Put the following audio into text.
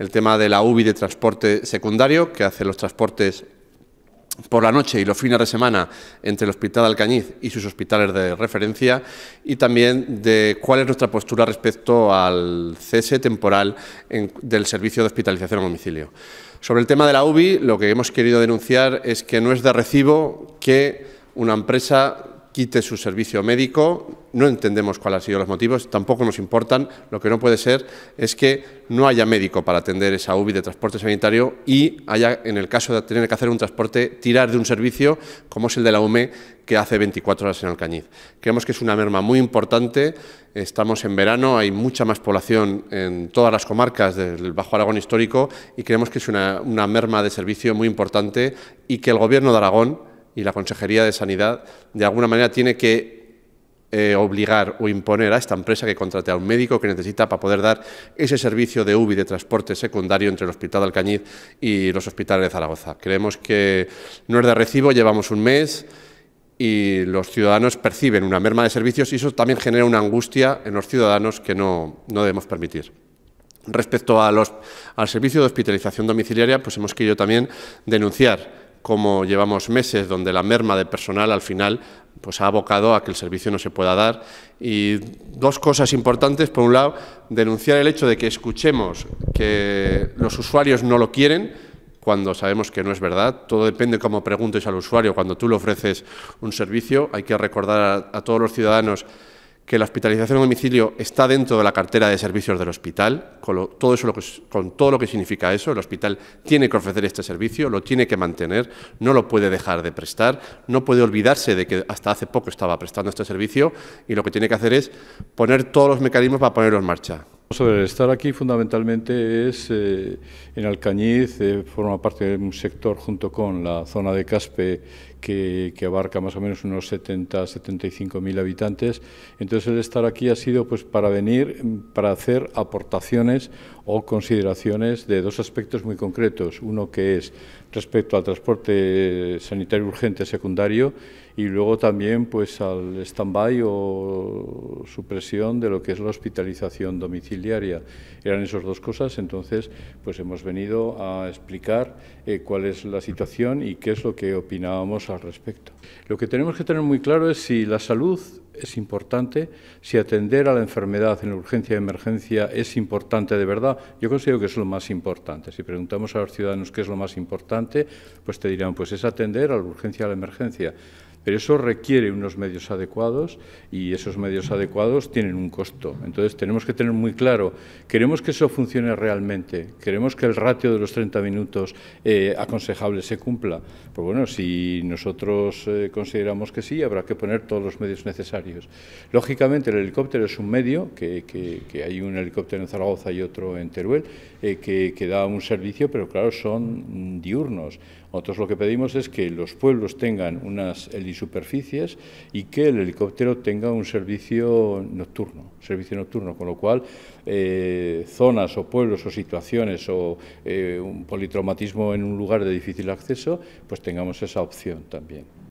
el tema de la UBI de transporte secundario, que hace los transportes por la noche y los fines de semana entre el Hospital Alcañiz y sus hospitales de referencia y también de cuál es nuestra postura respecto al cese temporal del servicio de hospitalización a domicilio. Sobre el tema de la UBI, lo que hemos querido denunciar es que no es de recibo que una empresa quite su servicio médico no entendemos cuáles han sido los motivos, tampoco nos importan. Lo que no puede ser es que no haya médico para atender esa UBI de transporte sanitario y haya, en el caso de tener que hacer un transporte, tirar de un servicio como es el de la UME que hace 24 horas en Alcañiz. Creemos que es una merma muy importante. Estamos en verano, hay mucha más población en todas las comarcas del Bajo Aragón histórico y creemos que es una, una merma de servicio muy importante y que el Gobierno de Aragón y la Consejería de Sanidad de alguna manera tiene que eh, obligar o imponer a esta empresa que contrate a un médico que necesita para poder dar ese servicio de UBI de transporte secundario entre el Hospital de Alcañiz y los hospitales de Zaragoza. Creemos que no es de recibo, llevamos un mes y los ciudadanos perciben una merma de servicios y eso también genera una angustia en los ciudadanos que no, debemos permitir. Respecto al servicio de hospitalización domiciliaria, pues hemos querido también denunciar como llevamos meses donde la merma de personal al final pues ha abocado a que el servicio no se pueda dar. Y dos cosas importantes. Por un lado, denunciar el hecho de que escuchemos que los usuarios no lo quieren cuando sabemos que no es verdad. Todo depende de cómo preguntes al usuario. Cuando tú le ofreces un servicio, hay que recordar a todos los ciudadanos que la hospitalización a domicilio está dentro de la cartera de servicios del hospital, con, todo eso lo que, con todo lo que significa eso, el hospital tiene que ofrecer este servicio, lo tiene que mantener, no lo puede dejar de prestar, no puede olvidarse de que hasta hace poco estaba prestando este servicio y lo que tiene que hacer es poner todos los mecanismos para ponerlo en marcha el estar aquí fundamentalmente es eh, en Alcañiz, eh, forma parte de un sector junto con la zona de Caspe que, abarca más o menos unos 70, 75 mil habitantes. Entonces el estar aquí ha sido pues para venir, para hacer aportaciones o consideraciones de dos aspectos muy concretos. Uno que es respecto al transporte sanitario urgente secundario y luego también pues al stand-by o supresión de lo que es la hospitalización domiciliaria diaria Eran esas dos cosas, entonces pues hemos venido a explicar eh, cuál es la situación y qué es lo que opinábamos al respecto. Lo que tenemos que tener muy claro es si la salud es importante, si atender a la enfermedad en urgencia y emergencia es importante de verdad, yo considero que es lo más importante. Si preguntamos a los ciudadanos qué es lo más importante, pues te dirán, pues es atender a la urgencia y a la emergencia. Pero eso requiere unos medios adecuados y esos medios adecuados tienen un costo. Entonces tenemos que tener muy claro, queremos que eso funcione realmente, queremos que el ratio de los 30 minutos eh, aconsejables se cumpla. Pues bueno, si nosotros eh, consideramos que sí, habrá que poner todos los medios necesarios. Lógicamente el helicóptero es un medio, que, hay un helicóptero en Zaragoza y otro en Teruel, eh, que, da un servicio, pero claro, son diurnos. Nosotros lo que pedimos es que los pueblos tengan unas helicópteras y superficies y que el helicóptero tenga un servicio nocturno, servicio nocturno, con lo cual eh, zonas o pueblos o situaciones o eh, un politraumatismo en un lugar de difícil acceso, pues tengamos esa opción también.